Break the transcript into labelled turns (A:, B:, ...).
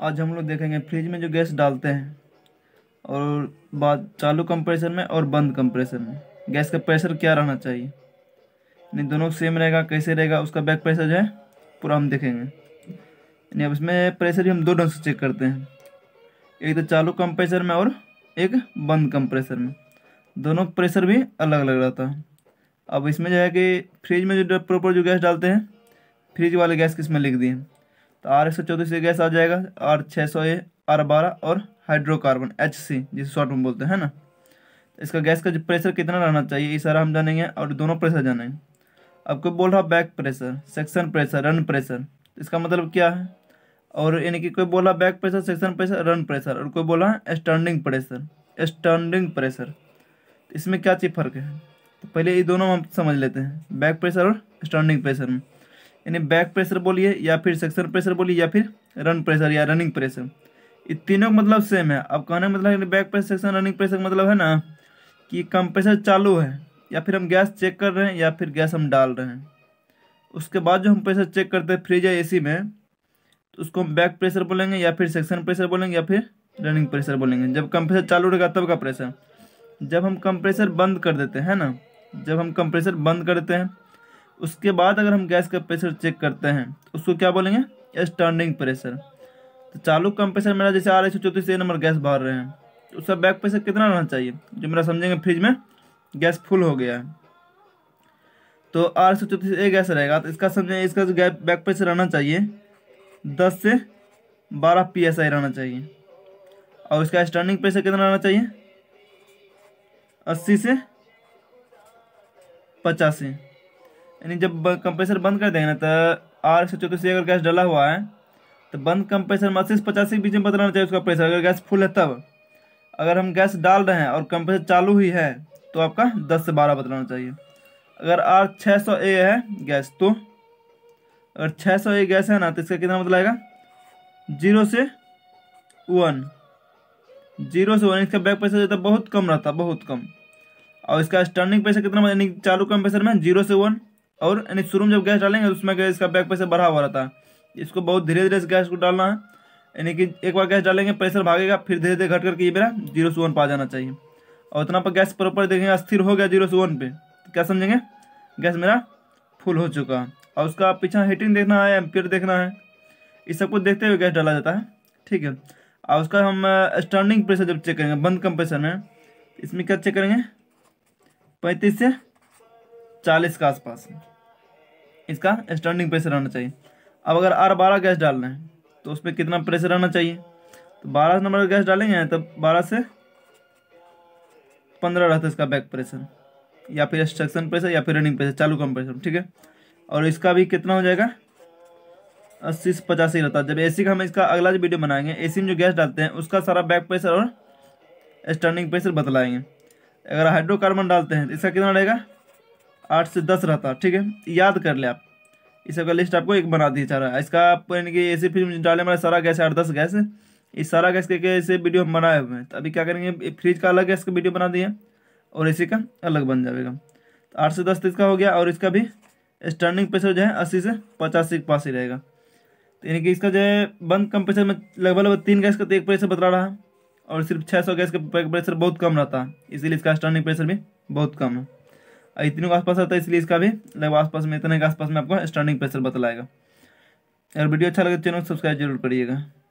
A: आज हम लोग देखेंगे फ्रिज में जो गैस डालते हैं और बाद चालू कंप्रेसर में और बंद कंप्रेसर में गैस का प्रेशर क्या रहना चाहिए यानी दोनों सेम रहेगा कैसे रहेगा उसका बैक प्रेशर जो है पूरा हम देखेंगे यानी अब इसमें प्रेशर भी हम दो ढंग से चेक करते हैं एक तो चालू कंप्रेसर में और एक बंद कंप्रेसर में दोनों प्रेशर भी अलग अलग रहता है अब इसमें जो है कि फ्रिज में जो प्रॉपर जो गैस डालते हैं फ्रिज वाले गैस किस में लिख दिए तो आर एक सौ चौदह से गैस आ जाएगा आर छः सौ ए आर बारह और हाइड्रोकार्बन एच सी जिसे शॉर्ट में बोलते हैं ना इसका गैस का जो प्रेशर कितना रहना चाहिए ये सारा हम जानेंगे और दोनों प्रेशर जानेंगे अब कोई बोल रहा back pressure section pressure run pressure इसका मतलब क्या है और यानी कि कोई बोला back pressure section pressure run pressure और कोई बोला स्टैंडिंग प्रेशर स्टैंडिंग प्रेशर इसमें क्या चीज़ फर्क है तो पहले ये दोनों हम समझ लेते हैं बैक प्रेशर और स्टैंडिंग प्रेशर में यानी बैक प्रेशर बोलिए या फिर सेक्शन प्रेशर बोलिए या फिर रन प्रेशर या रनिंग प्रेशर ये तीनों का मतलब सेम है अब कहने का मतलब back pressure section running pressure का मतलब है ना कि कंप्रेसर चालू है या फिर हम गैस चेक कर रहे हैं या फिर गैस हम डाल रहे हैं उसके बाद जो हम प्रेशर चेक करते हैं फ्रिज या सी में तो उसको हम बैक प्रेशर बोलेंगे या फिर सेक्शन प्रेशर बोलेंगे या फिर रनिंग प्रेशर बोलेंगे जब कंप्रेसर चालू रहेगा तब का प्रेशर जब हम कंप्रेसर बंद कर देते हैं ना जब हम कंप्रेसर बंद करते हैं उसके बाद अगर हम गैस का प्रेशर चेक करते हैं उसको क्या बोलेंगे स्टैंडिंग प्रेशर तो चालू कंप्रेसर मेरा जैसे आ रहा है चौतीस तो ए नंबर गैस भर रहे हैं तो उसका बैक प्रेशर कितना रहना चाहिए जो मेरा समझेंगे फ्रिज में गैस फुल हो गया है तो आर सौ चौंतीस ए गैस रहेगा तो इसका समझें इसका जो गैप बैक प्रेशर रहना चाहिए दस से बारह पी एस आई रहना चाहिए और इसका स्टैंडिंग प्रेशर कितना रहना चाहिए अस्सी से पचासी यानी जब कंप्रेसर बंद कर देंगे ना तो आर से चौतीस अगर गैस डला हुआ है तो बंद कंप्रेसर में अस्सी से पचासी के बीच में बदलाना चाहिए उसका प्रेशर अगर गैस फुल है तब अगर हम गैस डाल रहे हैं और कंप्रेसर चालू ही है तो आपका दस से बारह बदलाना चाहिए अगर आर छः सौ ए है गैस तो अगर छः सौ ए गैस है ना तो इसका कितना बदलाएगा जीरो से वन जीरो से वन इसका बैक प्रेशर रहता बहुत कम रहता बहुत कम और इसका स्टर्निंग प्रेशर कितना यानी चालू कंप्रेसर में जीरो से वन और यानी शुरू में जब गैस डालेंगे तो उसमें गैस का बैक प्रेशर बढ़ा हुआ रहता है इसको बहुत धीरे धीरे गैस को डालना है यानी कि एक बार गैस डालेंगे प्रेशर भागेगा फिर धीरे धीरे घट करके ये मेरा जीरो से वन आ जाना चाहिए और उतना पर गैस प्रॉपर देखेंगे स्थिर हो गया जीरो से वन पे तो क्या समझेंगे गैस मेरा फुल हो चुका है और उसका पीछा हीटिंग देखना है एम्पियर देखना है इस सब कुछ देखते हुए गैस डाला जाता है ठीक है और उसका हम स्टैंडिंग प्रेशर जब चेक करेंगे बंद कंप्रेसर में इसमें क्या चेक करेंगे पैंतीस से चालीस के आसपास इसका स्टैंडिंग प्रेशर रहना चाहिए अब अगर आर बारह गैस डालना है तो उस पर कितना प्रेशर रहना चाहिए तो बारह नंबर गैस डालेंगे तब तो बारह से पंद्रह रहता है इसका बैक प्रेशर या फिर एक्सट्रक्शन प्रेशर या फिर रनिंग प्रेशर चालू कम प्रेशर ठीक है और इसका भी कितना हो जाएगा अस्सी से पचासी रहता है जब एसी का हम इसका अगला जो वीडियो बनाएंगे एसी में जो गैस डालते हैं उसका सारा बैक प्रेशर और स्टर्निंग प्रेशर बतलाएंगे अगर हाइड्रोकार्बन डालते हैं तो इसका कितना रहेगा आठ से दस रहता ठीक है याद कर ले आप इस सबका लिस्ट आपको एक बना दिया जा रहा है इसका आप यानी कि ऐसे फिल्म डाले हमारा सारा गैस आठ दस गैस इस सारा गैस के ऐसे वीडियो हम बनाए हुए हैं तो अभी क्या करेंगे फ्रिज का अलग गैस का वीडियो बना दिए और ए का अलग बन जाएगा तो आठ से दस तक तो का हो गया और इसका भी स्टैंडिंग प्रेशर जो है अस्सी से पचासी के पास ही रहेगा तो यानी कि इसका जो है बंद कम प्रेशर में लगभग लगभग तीन गैस का तो एक प्रेशर बता रहा है और सिर्फ छः सौ गैस का प्रेशर बहुत कम रहता है इसीलिए इसका स्टैंडिंग प्रेशर भी बहुत कम है इतने के आसपास आता है इसलिए इसका भी लगभग आसपास में इतने के आसपास में आपको स्टैंडिंग प्रेशर बतलाएगा अगर वीडियो अच्छा लगे तो चैनल सब्सक्राइब जरूर करिएगा